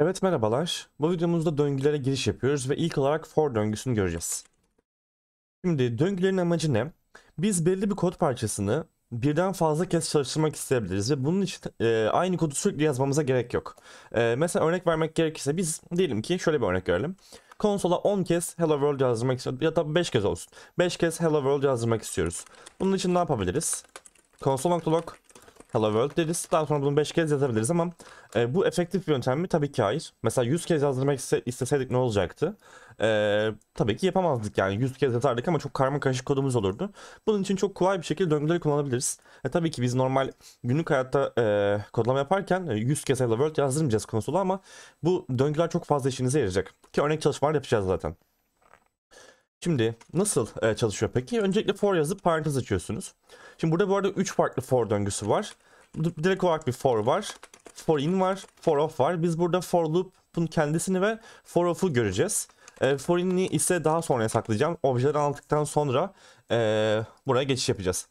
Evet merhabalar. Bu videomuzda döngülere giriş yapıyoruz ve ilk olarak for döngüsünü göreceğiz. Şimdi döngülerin amacı ne? Biz belli bir kod parçasını birden fazla kez çalıştırmak isteyebiliriz ve bunun için e, aynı kodu sürekli yazmamıza gerek yok. E, mesela örnek vermek gerekirse biz diyelim ki şöyle bir örnek verelim. Konsola 10 kez hello world yazdırmak istiyoruz ya da 5 kez olsun. 5 kez hello world yazdırmak istiyoruz. Bunun için ne yapabiliriz? Console.log Hello World deriz. Daha sonra bunu 5 kez yazabiliriz ama e, bu efektif bir yöntem mi? Tabii ki hayır. Mesela 100 kez yazdırmak iste, isteseydik ne olacaktı? E, tabii ki yapamazdık yani 100 kez yazardık ama çok karma karışık kodumuz olurdu. Bunun için çok kolay bir şekilde döngüleri kullanabiliriz. E, tabii ki biz normal günlük hayatta e, kodlama yaparken 100 e, kez Hello World yazdırmayacağız konsola ama bu döngüler çok fazla işinize yarayacak. Ki örnek çalışmalar yapacağız zaten. Şimdi nasıl e, çalışıyor peki? Öncelikle for yazıp parantez açıyorsunuz. Şimdi burada bu arada 3 farklı for döngüsü var. Direkt olarak bir for var. For in var. For off var. Biz burada for loop'un kendisini ve for off'u göreceğiz. E, for in'i ise daha sonra saklayacağım. Objeleri anlattıktan sonra e, buraya geçiş yapacağız.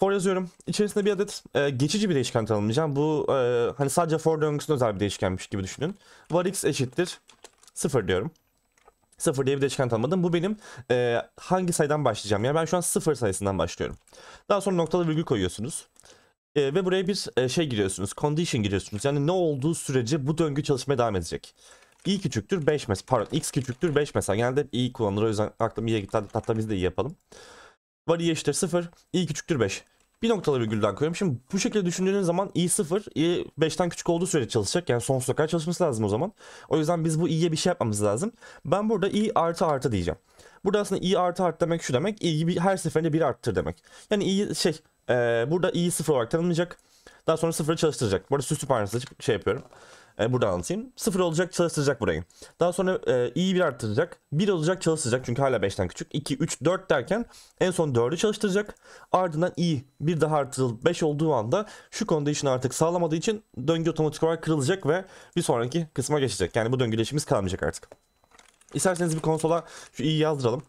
For yazıyorum. İçerisinde bir adet e, geçici bir değişken tanımlayacağım. Bu e, hani sadece for döngüsüne özel bir değişkenmiş gibi düşünün. var x eşittir 0 diyorum. 0 diye bir değişken tanımladım. Bu benim e, hangi sayıdan başlayacağım? Yani ben şu an 0 sayısından başlıyorum. Daha sonra noktalı virgül koyuyorsunuz. E, ve buraya bir e, şey giriyorsunuz. Condition giriyorsunuz. Yani ne olduğu sürece bu döngü çalışmaya devam edecek. i küçüktür 5 mes. Pardon x küçüktür 5 mesela. Genelde i kullanılır. O yüzden aklım iyiye gitti. Hatta biz de iyi yapalım. Var i eşittir 0. i küçüktür 5 bir noktalı virgülden koyuyorum. Şimdi bu şekilde düşündüğünüz zaman i 0, i 5'ten küçük olduğu sürece çalışacak. Yani sonsuza kadar çalışması lazım o zaman. O yüzden biz bu i'ye bir şey yapmamız lazım. Ben burada i artı artı diyeceğim. Burada aslında i artı artı demek şu demek. i'yi her seferinde 1 arttır demek. Yani i şey e, burada i 0 olarak tanımlayacak. Daha sonra 0'ı çalıştıracak. Burada arada süslü parçası şey yapıyorum. E, buradan anlatayım. 0 olacak çalıştıracak burayı. Daha sonra e, i'yi 1 artıracak. 1 olacak çalıştıracak çünkü hala 5'ten küçük. 2, 3, 4 derken en son 4'ü çalıştıracak. Ardından i bir daha artırılıp 5 olduğu anda şu condition artık sağlamadığı için döngü otomatik olarak kırılacak ve bir sonraki kısma geçecek. Yani bu döngüleşimiz kalmayacak artık. İsterseniz bir konsola şu i'yi yazdıralım.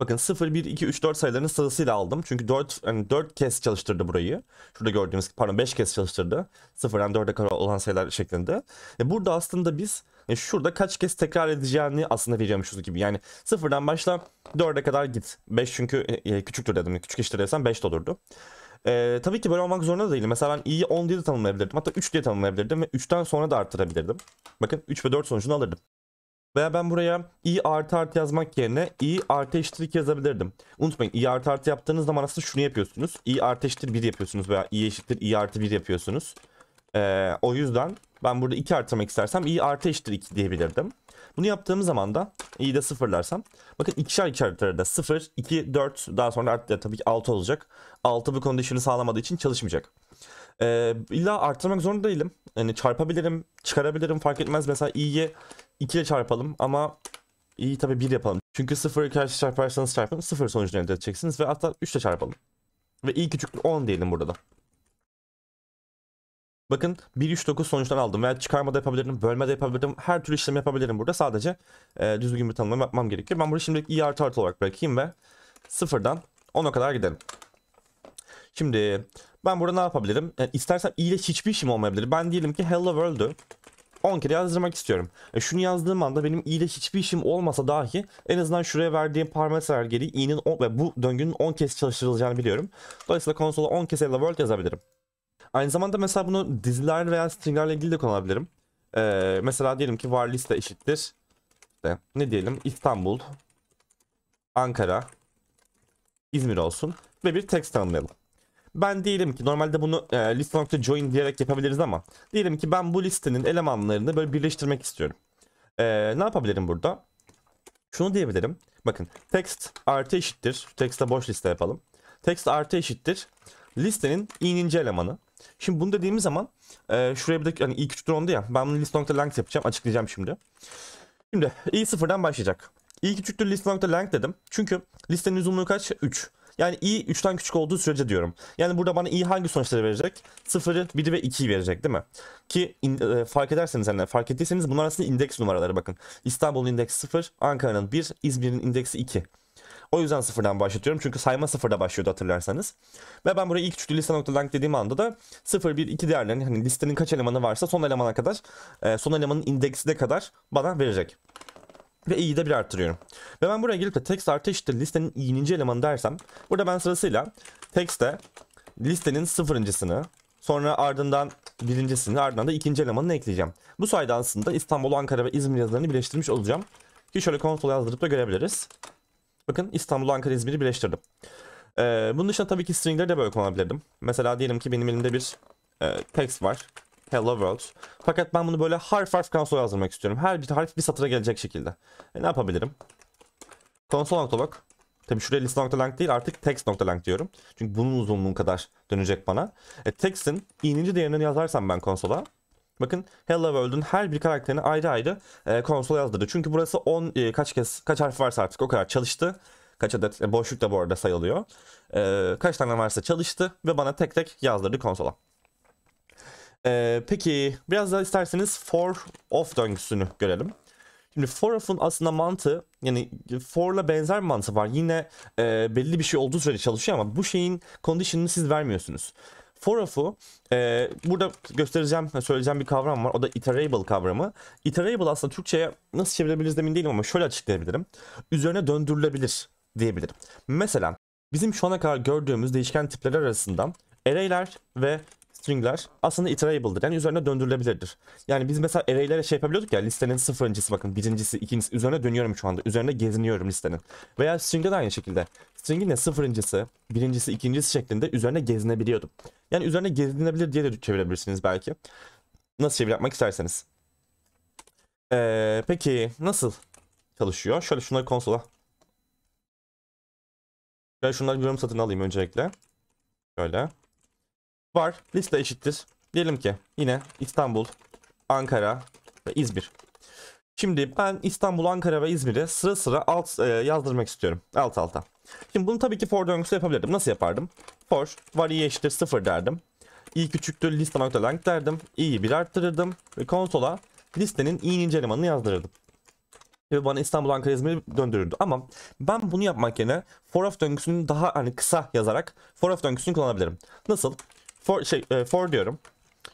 Bakın 0, 1, 2, 3, 4 sayılarını sırasıyla aldım. Çünkü 4, yani 4 kez çalıştırdı burayı. Şurada gördüğümüz pardon 5 kez çalıştırdı. 0'dan 4'e kadar olan sayılar şeklinde. E burada aslında biz e şurada kaç kez tekrar edeceğini aslında veriyormuşuz gibi. Yani 0'dan başla 4'e kadar git. 5 çünkü e, e, küçüktür dedim. Küçük iştir desem 5 de olurdu. E, tabii ki böyle olmak zorunda değilim. Mesela ben i'yi 10 diye de tanımlayabilirdim. Hatta 3 diye tanımlayabilirdim ve 3'ten sonra da arttırabilirdim. Bakın 3 ve 4 sonucunu alırdım. Veya ben buraya i artı artı yazmak yerine i artı eşitlik yazabilirdim. Unutmayın i artı artı yaptığınız zaman aslında şunu yapıyorsunuz. i artı eşittir 1 yapıyorsunuz veya i eşittir i artı 1 yapıyorsunuz. Ee, o yüzden ben burada 2 artırmak istersem i artı eşittir 2 diyebilirdim. Bunu yaptığımız zaman da i de sıfırlarsam bakın ikişer iki artarı da 0, 2, 4 daha sonra artı tabii ki 6 olacak. 6 bu kondisyonu sağlamadığı için çalışmayacak. Ee, illa artırmak zorunda değilim. Yani çarpabilirim, çıkarabilirim fark etmez. Mesela i'yi 2 çarpalım ama iyi tabii 1 yapalım. Çünkü 0 karşı çarparsanız çarpın 0 sonucunu elde edeceksiniz ve hatta 3 ile çarpalım. Ve iyi küçüklük 10 diyelim burada da. Bakın 139 sonuçtan aldım veya çıkarma da yapabilirim, bölme de yapabilirim, her türlü işlem yapabilirim burada. Sadece e, düzgün bir tanımlama yapmam gerekiyor. Ben burayı şimdilik iyi artı artı olarak bırakayım ve sıfırdan 10'a kadar gidelim. Şimdi ben burada ne yapabilirim? Yani e, istersem ile hiçbir işim olmayabilir. Ben diyelim ki Hello World'ü 10 kere yazdırmak istiyorum. E şunu yazdığım anda benim i'de hiçbir işim olmasa dahi en azından şuraya verdiğim parametreler geri i'nin ve bu döngünün 10 kez çalıştırılacağını biliyorum. Dolayısıyla konsola 10 kez hello world yazabilirim. Aynı zamanda mesela bunu diziler veya stringlerle ilgili de kullanabilirim. Ee, mesela diyelim ki var liste eşittir. İşte ne diyelim İstanbul, Ankara, İzmir olsun ve bir text tanımlayalım ben diyelim ki normalde bunu e, liste.join diyerek yapabiliriz ama diyelim ki ben bu listenin elemanlarını böyle birleştirmek istiyorum. E, ne yapabilirim burada? Şunu diyebilirim. Bakın text artı eşittir. Text'e boş liste yapalım. Text artı eşittir. Listenin ininci elemanı. Şimdi bunu dediğimiz zaman e, şuraya bir de hani ilk üç drone'du ya. Ben bunu list.length yapacağım. Açıklayacağım şimdi. Şimdi i sıfırdan başlayacak. İlk küçüktür list.length dedim. Çünkü listenin uzunluğu kaç? 3. Yani i 3'ten küçük olduğu sürece diyorum. Yani burada bana i hangi sonuçları verecek? 0'ı, 1'i ve 2'yi verecek değil mi? Ki in, e, fark ederseniz yani fark ettiyseniz bunlar aslında indeks numaraları bakın. İstanbul'un indeksi 0, Ankara'nın 1, İzmir'in indeksi 2. O yüzden sıfırdan başlatıyorum. Çünkü sayma sıfırda başlıyordu hatırlarsanız. Ve ben buraya ilk üçlü liste nokta link dediğim anda da 0, 1, 2 değerlerini hani listenin kaç elemanı varsa son elemana kadar e, son elemanın indeksine kadar bana verecek ve i'yi de bir arttırıyorum. Ve ben buraya gelip de text artı eşittir listenin i'ninci elemanı dersem burada ben sırasıyla text'te listenin sıfırıncısını sonra ardından birincisini ardından da ikinci elemanını ekleyeceğim. Bu sayede aslında İstanbul, Ankara ve İzmir yazılarını birleştirmiş olacağım. Ki şöyle konsol yazdırıp da görebiliriz. Bakın İstanbul, Ankara, İzmir'i birleştirdim. Ee, bunun dışında tabii ki stringleri de böyle kullanabilirdim. Mesela diyelim ki benim elimde bir e, text var. Hello World. Fakat ben bunu böyle harf harf konsola yazdırmak istiyorum. Her bir harf bir satıra gelecek şekilde. E, ne yapabilirim? Konsol noktalog. Tabi şuraya list noktalang değil artık text noktalang diyorum. Çünkü bunun uzunluğu kadar dönecek bana. E, text'in ininci değerini yazarsam ben konsola. Bakın Hello World'un her bir karakterini ayrı ayrı e, konsola yazdırdı. Çünkü burası 10 e, kaç kez kaç harf varsa artık o kadar çalıştı. Kaç adet e, boşluk da bu arada sayılıyor. E, kaç tane varsa çalıştı ve bana tek tek yazdırdı konsola. Ee, peki biraz daha isterseniz for of döngüsünü görelim. Şimdi for of'un aslında mantığı yani for'la benzer bir mantığı var. Yine e, belli bir şey olduğu sürece çalışıyor ama bu şeyin condition'ını siz vermiyorsunuz. For of'u e, burada göstereceğim, söyleyeceğim bir kavram var. O da iterable kavramı. Iterable aslında Türkçe'ye nasıl çevirebiliriz demin değilim ama şöyle açıklayabilirim. Üzerine döndürülebilir diyebilirim. Mesela bizim şu ana kadar gördüğümüz değişken tipleri arasında array'ler ve stringler aslında iterable'dır. Yani üzerine döndürülebilirdir. Yani biz mesela array'lere şey yapabiliyorduk ya listenin sıfırıncısı bakın birincisi ikincisi üzerine dönüyorum şu anda. Üzerine geziniyorum listenin. Veya string'de de aynı şekilde. String'in de sıfırıncısı birincisi ikincisi şeklinde üzerine gezinebiliyordum. Yani üzerine gezinebilir diye de çevirebilirsiniz belki. Nasıl çevir yapmak isterseniz. Ee, peki nasıl çalışıyor? Şöyle şunları konsola. Şöyle şunları bir satın alayım öncelikle. Şöyle var. Liste eşittir. Diyelim ki yine İstanbul, Ankara ve İzmir. Şimdi ben İstanbul, Ankara ve İzmir'i sıra sıra alt e, yazdırmak istiyorum. Alt alta. Şimdi bunu tabii ki for döngüsü yapabilirdim. Nasıl yapardım? For var i eşittir 0 derdim. i küçüktür liste nokta length derdim. i'yi 1 arttırırdım. Ve konsola listenin i'nin ince elemanını yazdırırdım. Ve bana İstanbul, Ankara, İzmir döndürürdü. Ama ben bunu yapmak yerine for of döngüsünü daha hani kısa yazarak for of döngüsünü kullanabilirim. Nasıl? for, şey, e, for diyorum.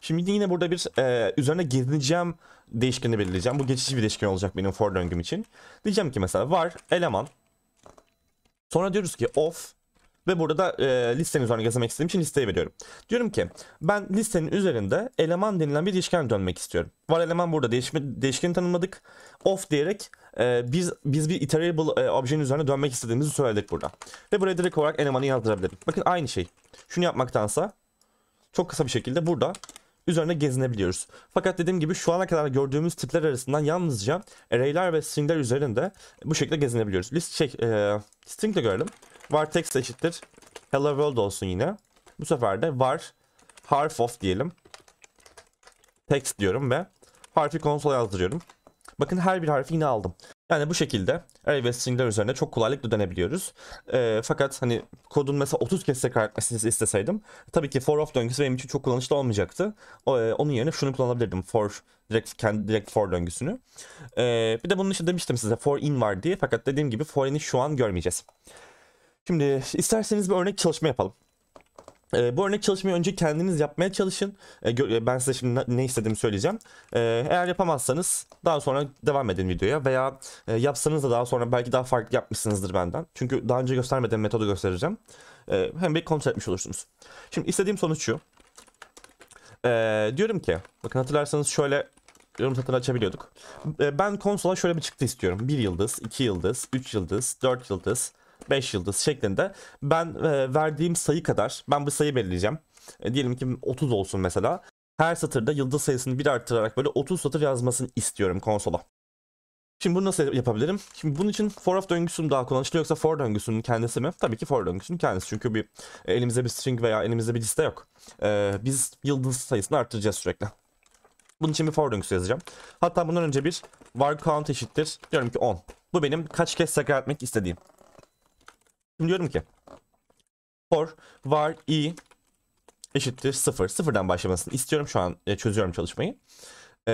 Şimdi yine burada bir e, üzerine gireceğim değişkeni belirleyeceğim. Bu geçici bir değişken olacak benim for döngüm için. Diyeceğim ki mesela var eleman. Sonra diyoruz ki of ve burada da e, listenin üzerine gezmek istediğim için listeyi veriyorum. Diyorum ki ben listenin üzerinde eleman denilen bir değişken dönmek istiyorum. Var eleman burada değişme, değişkeni tanımladık. Of diyerek e, biz biz bir iterable e, objenin üzerine dönmek istediğimizi söyledik burada. Ve buraya direkt olarak elemanı yazdırabilirim. Bakın aynı şey. Şunu yapmaktansa çok kısa bir şekilde burada üzerine gezinebiliyoruz. Fakat dediğim gibi şu ana kadar gördüğümüz tipler arasından yalnızca array'ler ve string'ler üzerinde bu şekilde gezinebiliyoruz. List şey, e, de görelim. var text eşittir hello world olsun yine. Bu sefer de var harf of diyelim. Text diyorum ve harfi konsola yazdırıyorum. Bakın her bir harfi yine aldım. Yani bu şekilde array ve stringler üzerine çok kolaylıkla dönebiliyoruz. E, fakat hani kodun mesela 30 kez tekrar etmesini isteseydim tabii ki for of döngüsü benim için çok kullanışlı olmayacaktı. O, e, onun yerine şunu kullanabilirdim for direkt kendi direkt for döngüsünü. E, bir de bunun için demiştim size for in var diye fakat dediğim gibi for in'i şu an görmeyeceğiz. Şimdi isterseniz bir örnek çalışma yapalım. E, bu örnek çalışmayı önce kendiniz yapmaya çalışın. Ee, e, ben size şimdi ne istediğimi söyleyeceğim. E, eğer yapamazsanız daha sonra devam edin videoya veya e, yapsanız da daha sonra belki daha farklı yapmışsınızdır benden. Çünkü daha önce göstermediğim metodu göstereceğim. E, hem bir kontrol etmiş olursunuz. Şimdi istediğim sonuç şu. E, diyorum ki bakın hatırlarsanız şöyle yorum satırı açabiliyorduk. E, ben konsola şöyle bir çıktı istiyorum. 1 yıldız, 2 yıldız, 3 yıldız, 4 yıldız, 5 yıldız şeklinde ben e, verdiğim sayı kadar ben bu sayı belirleyeceğim. E, diyelim ki 30 olsun mesela. Her satırda yıldız sayısını bir arttırarak böyle 30 satır yazmasını istiyorum konsola. Şimdi bunu nasıl yapabilirim? Şimdi bunun için for of döngüsünü daha kullanışlı yoksa for döngüsünün kendisi mi? Tabii ki for döngüsünün kendisi. Çünkü bir elimizde bir string veya elimizde bir liste yok. Ee, biz yıldız sayısını arttıracağız sürekli. Bunun için bir for döngüsü yazacağım. Hatta bundan önce bir var count eşittir. Diyorum ki 10. Bu benim kaç kez tekrar etmek istediğim. Şimdi diyorum ki for var i eşittir 0. 0'dan başlamasını istiyorum şu an e, çözüyorum çalışmayı. E,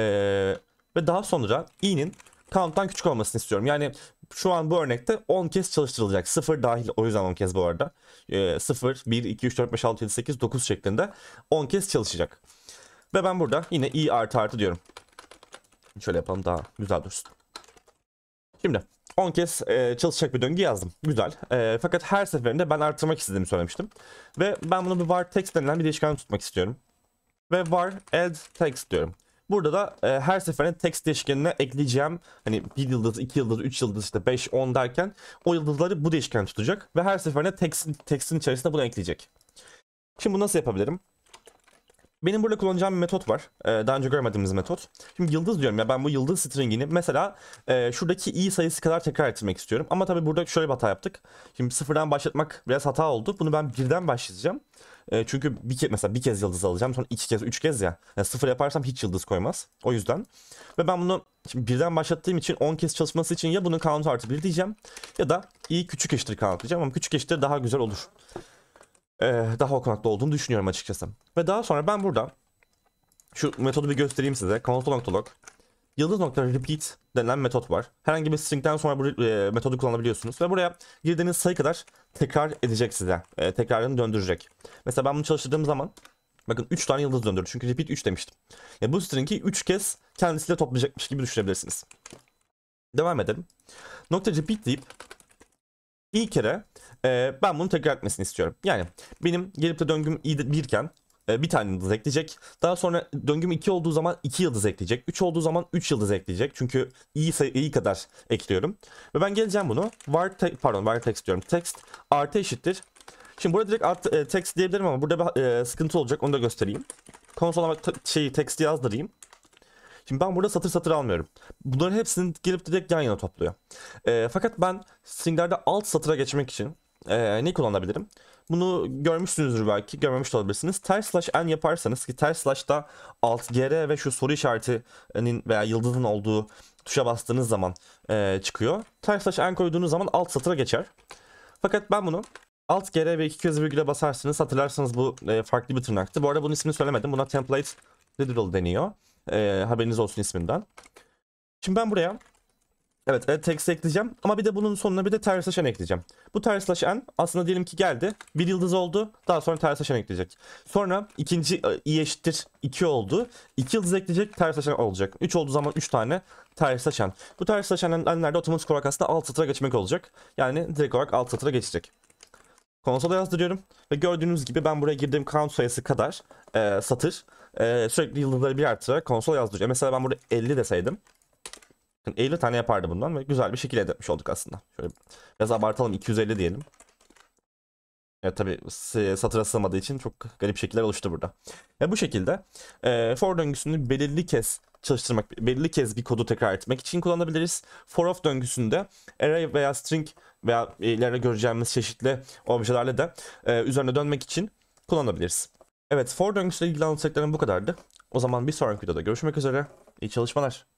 ve daha sonra i'nin count'tan küçük olmasını istiyorum. Yani şu an bu örnekte 10 kez çalıştırılacak. 0 dahil o yüzden 10 kez bu arada. E, 0, 1, 2, 3, 4, 5, 6, 7, 8, 9 şeklinde 10 kez çalışacak. Ve ben burada yine i artı artı diyorum. Şöyle yapalım daha güzel dursun. Şimdi 10 kez e, çalışacak bir döngü yazdım. Güzel. E, fakat her seferinde ben arttırmak istediğimi söylemiştim. Ve ben bunu bir var text denilen bir değişken tutmak istiyorum. Ve var add text diyorum. Burada da e, her seferinde text değişkenine ekleyeceğim hani bir yıldız, iki yıldız, üç yıldız işte 5, 10 derken o yıldızları bu değişken tutacak ve her seferinde text, text'in içerisinde bunu ekleyecek. Şimdi bu nasıl yapabilirim? Benim burada kullanacağım bir metot var. Ee, daha önce görmediğimiz metot. Şimdi yıldız diyorum ya ben bu yıldız stringini mesela e, şuradaki i sayısı kadar tekrar etmek istiyorum. Ama tabii burada şöyle bir hata yaptık. Şimdi sıfırdan başlatmak biraz hata oldu. Bunu ben birden başlayacağım. E, çünkü bir kez mesela bir kez yıldız alacağım. Sonra iki kez, üç kez ya. Yani sıfır yaparsam hiç yıldız koymaz. O yüzden. Ve ben bunu şimdi birden başlattığım için 10 kez çalışması için ya bunun count artı 1 diyeceğim. Ya da i küçük eşittir count diyeceğim. Ama küçük eşittir daha güzel olur. Eh, daha okunaklı olduğunu düşünüyorum açıkçası. Ve daha sonra ben burada şu metodu bir göstereyim size. Console.log yıldız nokta repeat denilen metot var. Herhangi bir string'den sonra bu e, metodu kullanabiliyorsunuz ve buraya girdiğiniz sayı kadar tekrar edecek size. E, tekrarını döndürecek. Mesela ben bunu çalıştırdığım zaman bakın 3 tane yıldız döndürdü. Çünkü repeat 3 demiştim. Yani bu string'i 3 kez kendisiyle toplayacakmış gibi düşünebilirsiniz. Devam edelim. Nokta repeat deyip İlk kere e, ben bunu tekrar etmesini istiyorum. Yani benim gelip de döngüm birken e, bir tane yıldız ekleyecek. Daha sonra döngüm 2 olduğu zaman 2 yıldız ekleyecek. 3 olduğu zaman 3 yıldız ekleyecek. Çünkü iyi, iyi kadar ekliyorum. Ve ben geleceğim bunu. Var te, pardon var text diyorum. Text artı eşittir. Şimdi burada direkt artı, e, text diyebilirim ama burada bir e, sıkıntı olacak. Onu da göstereyim. Konsola şey text yazdırayım. Şimdi ben burada satır satır almıyorum. Bunların hepsini gelip direkt yan yana topluyor. E, fakat ben stringlerde alt satıra geçmek için e, ee, ne kullanabilirim? Bunu görmüşsünüzdür belki, görmemiş olabilirsiniz. Ters slash n yaparsanız ki ters slash da alt gr ve şu soru işaretinin veya yıldızın olduğu tuşa bastığınız zaman e, çıkıyor. Ters slash n koyduğunuz zaman alt satıra geçer. Fakat ben bunu alt gr ve iki kez virgüle basarsınız. Hatırlarsanız bu e, farklı bir tırnaktı. Bu arada bunun ismini söylemedim. Buna template literal deniyor. E, haberiniz olsun isminden. Şimdi ben buraya Evet e, text ekleyeceğim ama bir de bunun sonuna bir de ters ekleyeceğim. Bu ters aslında diyelim ki geldi bir yıldız oldu daha sonra ters ekleyecek. Sonra ikinci e, i eşittir 2 oldu. 2 yıldız ekleyecek ters olacak. 3 olduğu zaman 3 tane ters Bu ters slash n'lerde otomatik olarak aslında alt satıra geçmek olacak. Yani direkt olarak alt satıra geçecek konsola yazdırıyorum. Ve gördüğünüz gibi ben buraya girdiğim count sayısı kadar e, satır e, sürekli yıldızları bir artırarak Konsol yazdırıyor. Mesela ben burada 50 deseydim. 50 tane yapardı bundan ve güzel bir şekilde elde etmiş olduk aslında. Şöyle biraz abartalım 250 diyelim. Evet tabi satıra sığmadığı için çok garip şekiller oluştu burada. Ve bu şekilde e, for döngüsünü belirli kez çalıştırmak, belirli kez bir kodu tekrar etmek için kullanabiliriz. For of döngüsünde array veya string veya ileride göreceğimiz çeşitli objelerle de e, üzerine dönmek için kullanabiliriz. Evet for döngüsüyle ilgili anlatacaklarım bu kadardı. O zaman bir sonraki videoda görüşmek üzere. İyi çalışmalar.